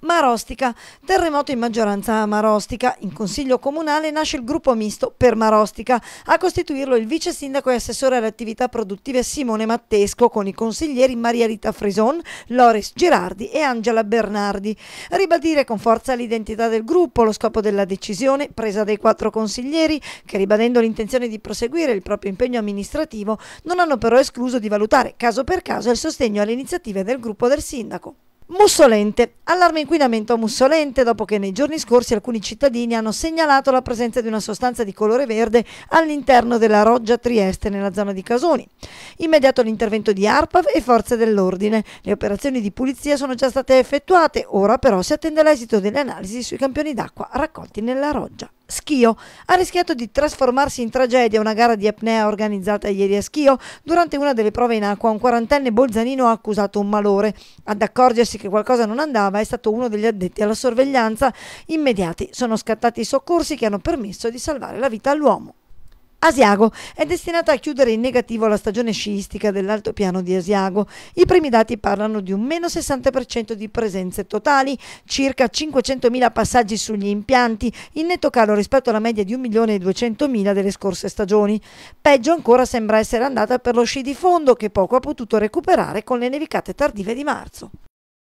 Marostica. Terremoto in maggioranza a Marostica. In consiglio comunale nasce il gruppo misto per Marostica. A costituirlo il vice sindaco e assessore alle attività produttive Simone Mattesco con i consiglieri Maria Rita Frison, Loris Girardi e Angela Bernardi. Ribadire con forza l'identità del gruppo, lo scopo della decisione presa dai quattro consiglieri che ribadendo l'intenzione di proseguire il proprio impegno amministrativo non hanno però escluso di valutare caso per caso il sostegno alle iniziative del gruppo del sindaco. Mussolente. Allarme inquinamento a Mussolente dopo che nei giorni scorsi alcuni cittadini hanno segnalato la presenza di una sostanza di colore verde all'interno della Roggia Trieste nella zona di Casoni. Immediato l'intervento di ARPAV e forze dell'ordine. Le operazioni di pulizia sono già state effettuate, ora però si attende l'esito delle analisi sui campioni d'acqua raccolti nella Roggia. Schio ha rischiato di trasformarsi in tragedia una gara di apnea organizzata ieri a Schio. Durante una delle prove in acqua un quarantenne bolzanino ha accusato un malore. Ad accorgersi che qualcosa non andava è stato uno degli addetti alla sorveglianza. Immediati sono scattati i soccorsi che hanno permesso di salvare la vita all'uomo. Asiago è destinata a chiudere in negativo la stagione sciistica dell'altopiano di Asiago. I primi dati parlano di un meno 60% di presenze totali, circa 500.000 passaggi sugli impianti, in netto calo rispetto alla media di 1.200.000 delle scorse stagioni. Peggio ancora sembra essere andata per lo sci di fondo che poco ha potuto recuperare con le nevicate tardive di marzo.